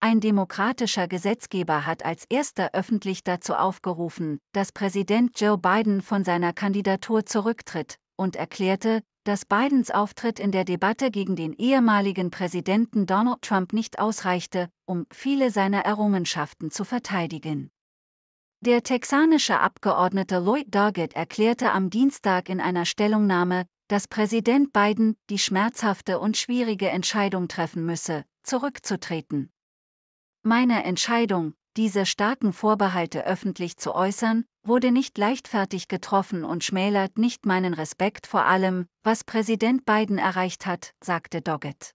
Ein demokratischer Gesetzgeber hat als erster öffentlich dazu aufgerufen, dass Präsident Joe Biden von seiner Kandidatur zurücktritt und erklärte, dass Bidens Auftritt in der Debatte gegen den ehemaligen Präsidenten Donald Trump nicht ausreichte, um viele seiner Errungenschaften zu verteidigen. Der texanische Abgeordnete Lloyd Doggett erklärte am Dienstag in einer Stellungnahme, dass Präsident Biden die schmerzhafte und schwierige Entscheidung treffen müsse, zurückzutreten. Meine Entscheidung, diese starken Vorbehalte öffentlich zu äußern, wurde nicht leichtfertig getroffen und schmälert nicht meinen Respekt vor allem, was Präsident Biden erreicht hat, sagte Doggett.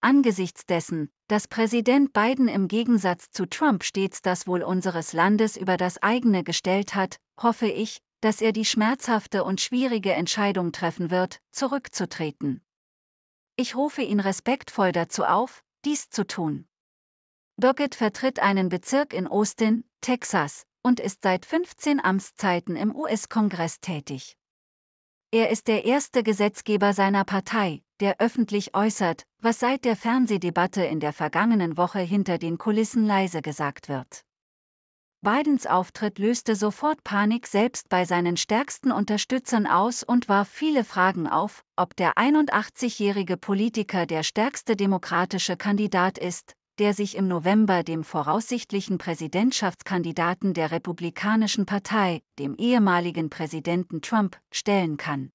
Angesichts dessen, dass Präsident Biden im Gegensatz zu Trump stets das Wohl unseres Landes über das eigene gestellt hat, hoffe ich, dass er die schmerzhafte und schwierige Entscheidung treffen wird, zurückzutreten. Ich rufe ihn respektvoll dazu auf, dies zu tun. Birgit vertritt einen Bezirk in Austin, Texas, und ist seit 15 Amtszeiten im US-Kongress tätig. Er ist der erste Gesetzgeber seiner Partei, der öffentlich äußert, was seit der Fernsehdebatte in der vergangenen Woche hinter den Kulissen leise gesagt wird. Bidens Auftritt löste sofort Panik selbst bei seinen stärksten Unterstützern aus und warf viele Fragen auf, ob der 81-jährige Politiker der stärkste demokratische Kandidat ist, der sich im November dem voraussichtlichen Präsidentschaftskandidaten der Republikanischen Partei, dem ehemaligen Präsidenten Trump, stellen kann.